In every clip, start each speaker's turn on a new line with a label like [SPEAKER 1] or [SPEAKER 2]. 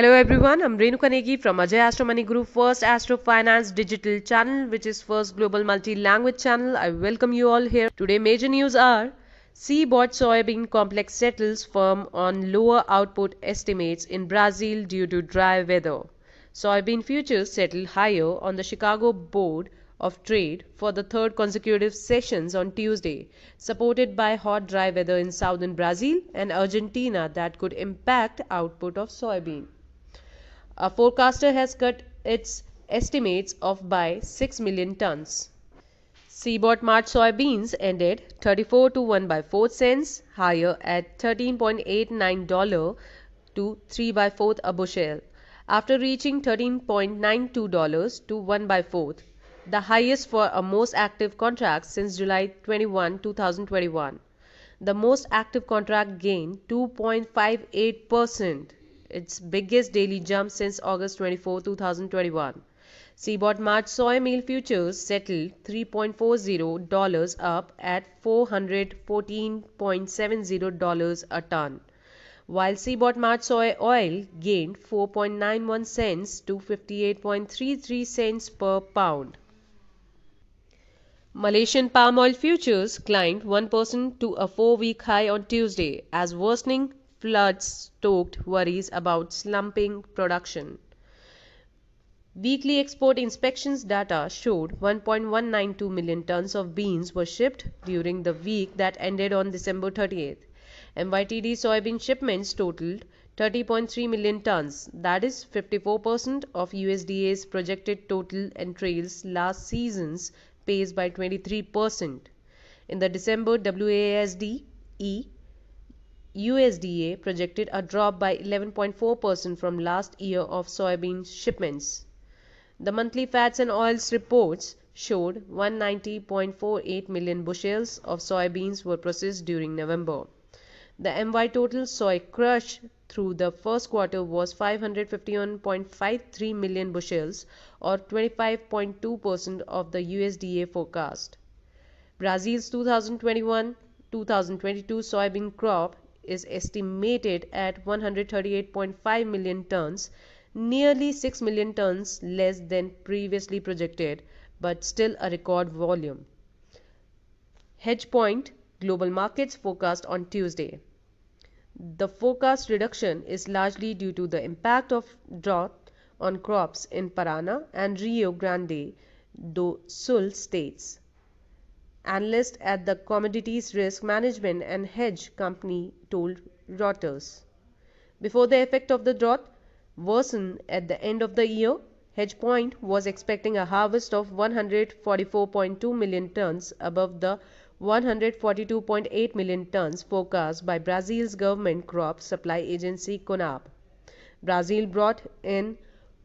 [SPEAKER 1] Hello everyone, I'm Renuka Kanegi from Ajay Astro Money Group First Astro Finance Digital Channel, which is first global multi-language channel. I welcome you all here. Today major news are Seaboard soybean complex settles firm on lower output estimates in Brazil due to dry weather. Soybean futures settled higher on the Chicago Board of Trade for the third consecutive sessions on Tuesday, supported by hot dry weather in southern Brazil and Argentina that could impact output of soybean. A forecaster has cut its estimates of by 6 million tons. Seaboard March soybeans ended 34 to 1 by 4 cents higher at $13.89 to 3 by 4 a bushel after reaching $13.92 to 1 by 4 the highest for a most active contract since July 21, 2021. The most active contract gained 2.58% its biggest daily jump since August 24, 2021. Seaboard March soy meal futures settled $3.40 up at $414.70 a ton, while Seaboard March soy oil gained 4.91 cents to 58.33 cents per pound. Malaysian palm oil futures climbed 1% to a four week high on Tuesday as worsening floods stoked worries about slumping production. Weekly export inspections data showed 1.192 million tons of beans were shipped during the week that ended on December 30th. MYTD soybean shipments totaled 30.3 million tons, that is 54% of USDA's projected total entrails last season's pace by 23%. In the December WASD E USDA projected a drop by 11.4% from last year of soybean shipments. The monthly fats and oils reports showed 190.48 million bushels of soybeans were processed during November. The MY total soy crush through the first quarter was 551.53 million bushels or 25.2% of the USDA forecast. Brazil's 2021 2022 soybean crop is estimated at 138.5 million tons, nearly 6 million tons less than previously projected, but still a record volume. Hedge Point Global Markets forecast on Tuesday. The forecast reduction is largely due to the impact of drought on crops in Parana and Rio Grande do Sul states analyst at the Commodities Risk Management and Hedge Company, told Reuters. Before the effect of the drought worsened at the end of the year, Hedge Point was expecting a harvest of 144.2 million tons above the 142.8 million tons forecast by Brazil's government crop supply agency CONAB. Brazil brought in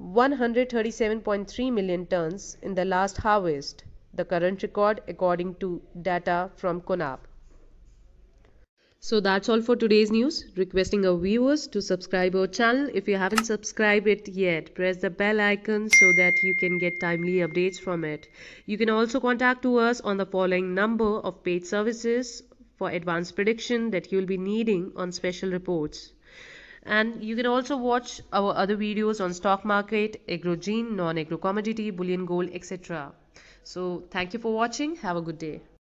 [SPEAKER 1] 137.3 million tons in the last harvest, the current record according to data from CONAP. So that's all for today's news. Requesting our viewers to subscribe our channel if you haven't subscribed it yet. Press the bell icon so that you can get timely updates from it. You can also contact to us on the following number of paid services for advanced prediction that you'll be needing on special reports. And you can also watch our other videos on stock market, agro gene, non-agro commodity, bullion gold, etc. So thank you for watching. Have a good day.